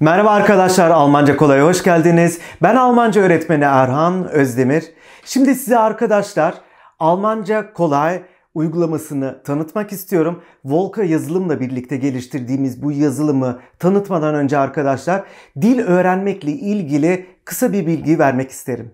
Merhaba arkadaşlar, Almanca Kolay'a hoş geldiniz. Ben Almanca öğretmeni Erhan Özdemir. Şimdi size arkadaşlar Almanca Kolay uygulamasını tanıtmak istiyorum. Volka yazılımla birlikte geliştirdiğimiz bu yazılımı tanıtmadan önce arkadaşlar dil öğrenmekle ilgili kısa bir bilgi vermek isterim.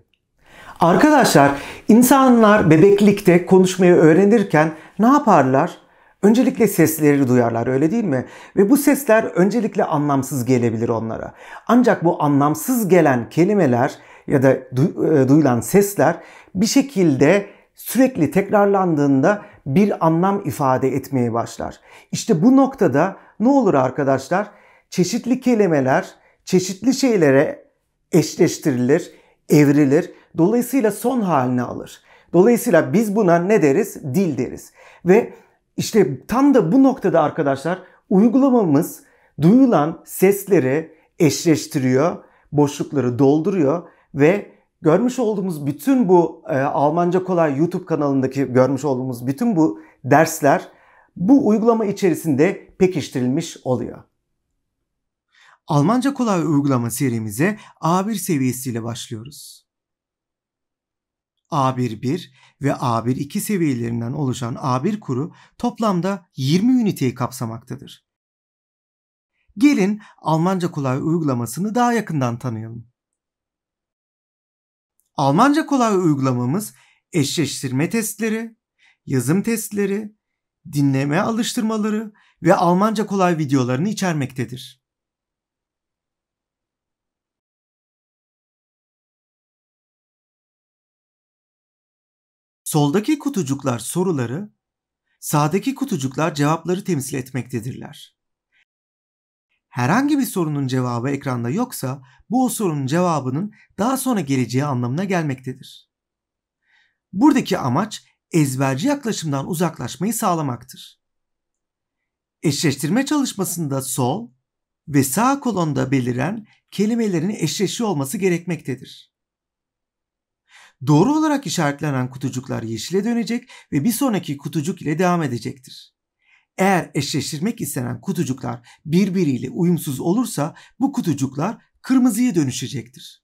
Arkadaşlar insanlar bebeklikte konuşmayı öğrenirken ne yaparlar? Öncelikle sesleri duyarlar öyle değil mi? Ve bu sesler öncelikle anlamsız gelebilir onlara. Ancak bu anlamsız gelen kelimeler ya da du- e, duyulan sesler bir şekilde sürekli tekrarlandığında bir anlam ifade etmeye başlar. İşte bu noktada ne olur arkadaşlar? Çeşitli kelimeler çeşitli şeylere eşleştirilir, evrilir. Dolayısıyla son halini alır. Dolayısıyla biz buna ne deriz? Dil deriz. Ve işte tam da bu noktada arkadaşlar uygulamamız duyulan sesleri eşleştiriyor, boşlukları dolduruyor ve görmüş olduğumuz bütün bu e, Almanca Kolay YouTube kanalındaki görmüş olduğumuz bütün bu dersler bu uygulama içerisinde pekiştirilmiş oluyor. Almanca Kolay uygulama serimize A1 seviyesiyle başlıyoruz. A1-1 ve A1-2 seviyelerinden oluşan A1 kuru toplamda 20 üniteyi kapsamaktadır. Gelin Almanca kolay uygulamasını daha yakından tanıyalım. Almanca kolay uygulamamız eşleştirme testleri, yazım testleri, dinleme alıştırmaları ve Almanca kolay videolarını içermektedir. Soldaki kutucuklar soruları, sağdaki kutucuklar cevapları temsil etmektedirler. Herhangi bir sorunun cevabı ekranda yoksa bu o sorunun cevabının daha sonra geleceği anlamına gelmektedir. Buradaki amaç ezberci yaklaşımdan uzaklaşmayı sağlamaktır. Eşleştirme çalışmasında sol ve sağ kolonda beliren kelimelerin eşleşiyor olması gerekmektedir. Doğru olarak işaretlenen kutucuklar yeşile dönecek ve bir sonraki kutucuk ile devam edecektir. Eğer eşleştirmek istenen kutucuklar birbiriyle uyumsuz olursa bu kutucuklar kırmızıya dönüşecektir.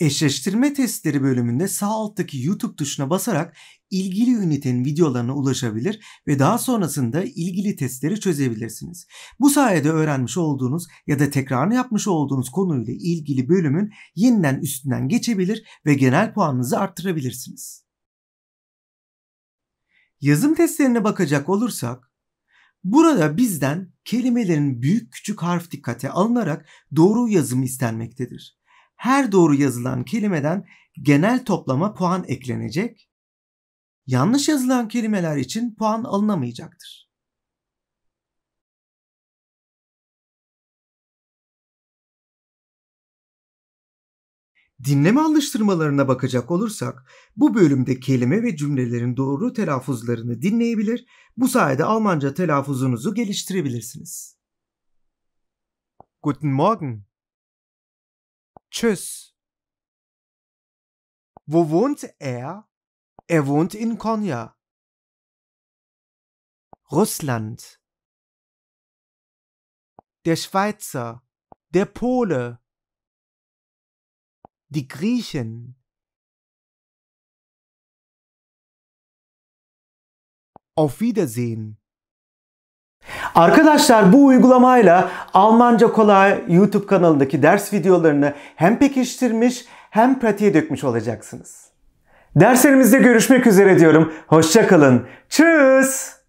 Eşleştirme testleri bölümünde sağ alttaki YouTube tuşuna basarak ilgili ünitenin videolarına ulaşabilir ve daha sonrasında ilgili testleri çözebilirsiniz. Bu sayede öğrenmiş olduğunuz ya da tekrarını yapmış olduğunuz konuyla ilgili bölümün yeniden üstünden geçebilir ve genel puanınızı arttırabilirsiniz. Yazım testlerine bakacak olursak Burada bizden kelimelerin büyük küçük harf dikkate alınarak doğru yazımı istenmektedir her doğru yazılan kelimeden genel toplama puan eklenecek. Yanlış yazılan kelimeler için puan alınamayacaktır. Dinleme alıştırmalarına bakacak olursak bu bölümde kelime ve cümlelerin doğru telaffuzlarını dinleyebilir, bu sayede Almanca telaffuzunuzu geliştirebilirsiniz. Guten Morgen. Tschüss. Wo wohnt er? Er wohnt in Konya. Russland. Der Schweizer, der Pole, die Griechen. Auf Wiedersehen. Arkadaşlar bu uygulamayla Almanca Kolay YouTube kanalındaki ders videolarını hem pekiştirmiş hem pratiğe dökmüş olacaksınız. Derslerimizde görüşmek üzere diyorum. Hoşçakalın. Tschüss.